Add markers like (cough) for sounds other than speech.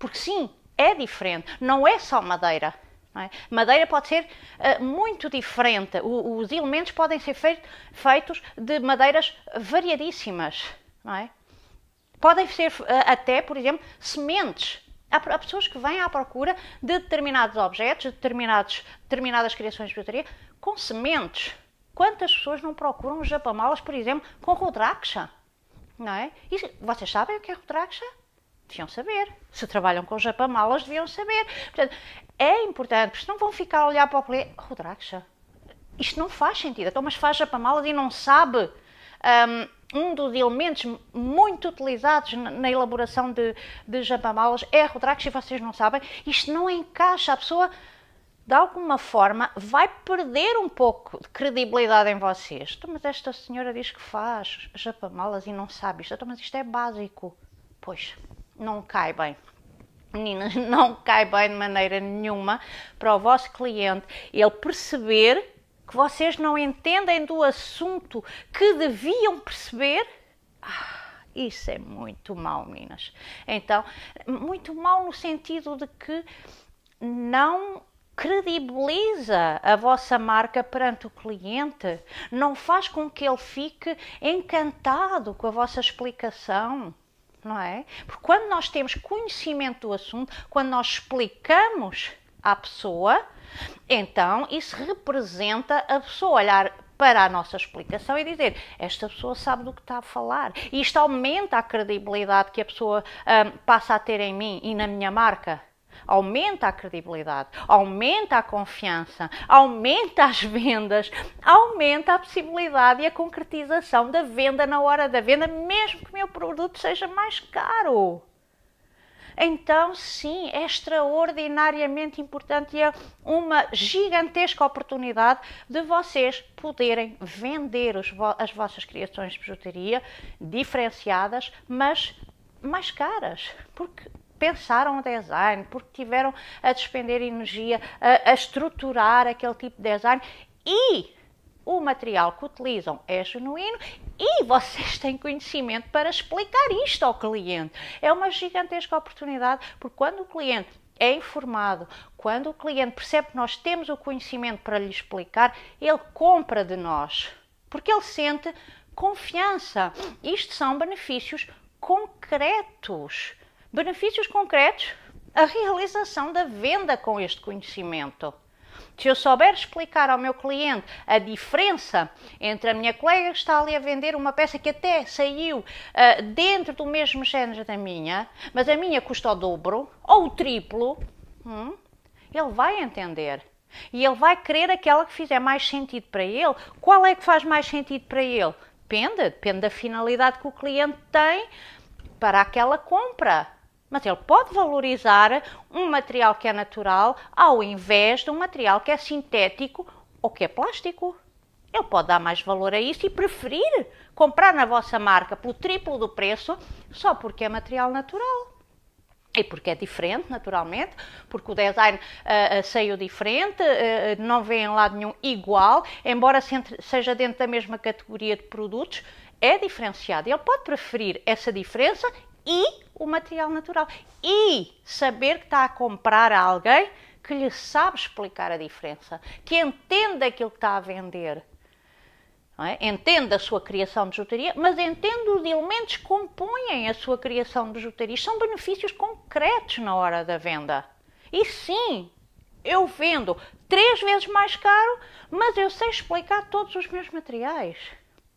Porque sim, é diferente, não é só madeira. É? Madeira pode ser uh, muito diferente, o, os elementos podem ser feitos de madeiras variadíssimas. É? Podem ser uh, até, por exemplo, sementes. Há, há, pessoas que vêm à procura de determinados objetos, de determinados, determinadas criações de bijuteria, com sementes. Quantas pessoas não procuram japamalas, por exemplo, com rodraxa? Não é? E vocês sabem o que é rodraxa? deviam saber. Se trabalham com japamalas, deviam saber. Portanto, é importante, porque senão vão ficar a olhar para o colega, rodraxa isto não faz sentido. Então, mas faz japamalas e não sabe. Hum, um, dos elementos muito utilizados na elaboração de, de japamalas é rodraxa e vocês não sabem. Isto não encaixa. A pessoa, de alguma forma, vai perder um pouco de credibilidade em vocês. Então, mas esta senhora diz que faz japamalas e não sabe isto. Então, mas isto é básico. Pois, não cai bem. Meninas, (laughs) não cai bem de maneira nenhuma para o vosso cliente ele perceber que vocês não entendem do assunto que deviam perceber. Ah, isso é muito mal, meninas. Então, muito mal no sentido de que não credibiliza a vossa marca perante o cliente, não faz com que ele fique encantado com a vossa explicação não é? Porque quando nós temos conhecimento do assunto, quando nós explicamos à pessoa, então isso representa a pessoa olhar para a nossa explicação e dizer esta pessoa sabe do que está a falar. E isto aumenta a credibilidade que a pessoa um, passa a ter em mim e na minha marca aumenta a credibilidade, aumenta a confiança, aumenta as vendas, aumenta a possibilidade e a concretização da venda na hora da venda, mesmo que o meu produto seja mais caro. Então, sim, é extraordinariamente importante e é uma gigantesca oportunidade de vocês poderem vender as vossas criações de bijuteria diferenciadas, mas mais caras, porque pensaram o design, porque tiveram a despender energia a, a estruturar aquele tipo de design e o material que utilizam é genuíno e vocês têm conhecimento para explicar isto ao cliente. É uma gigantesca oportunidade, porque quando o cliente é informado, quando o cliente percebe que nós temos o conhecimento para lhe explicar, ele compra de nós, porque ele sente confiança. Isto são benefícios concretos. Benefícios concretos: a realização da venda com este conhecimento. Se eu souber explicar ao meu cliente a diferença entre a minha colega que está ali a vender uma peça que até saiu uh, dentro do mesmo género da minha, mas a minha custa o dobro ou o triplo, hum, ele vai entender. E ele vai querer aquela que fizer mais sentido para ele. Qual é que faz mais sentido para ele? Depende, depende da finalidade que o cliente tem para aquela compra. Mas ele pode valorizar um material que é natural ao invés de um material que é sintético ou que é plástico. Ele pode dar mais valor a isso e preferir comprar na vossa marca pelo triplo do preço só porque é material natural. E porque é diferente, naturalmente, porque o design uh, saiu diferente, uh, não vem em lado nenhum igual, embora seja dentro da mesma categoria de produtos, é diferenciado. Ele pode preferir essa diferença e o material natural. E saber que está a comprar a alguém que lhe sabe explicar a diferença, que entende aquilo que está a vender. É? Entende a sua criação de jutaria, mas entende os elementos que compõem a sua criação de jutaria. São benefícios concretos na hora da venda. E sim, eu vendo três vezes mais caro, mas eu sei explicar todos os meus materiais.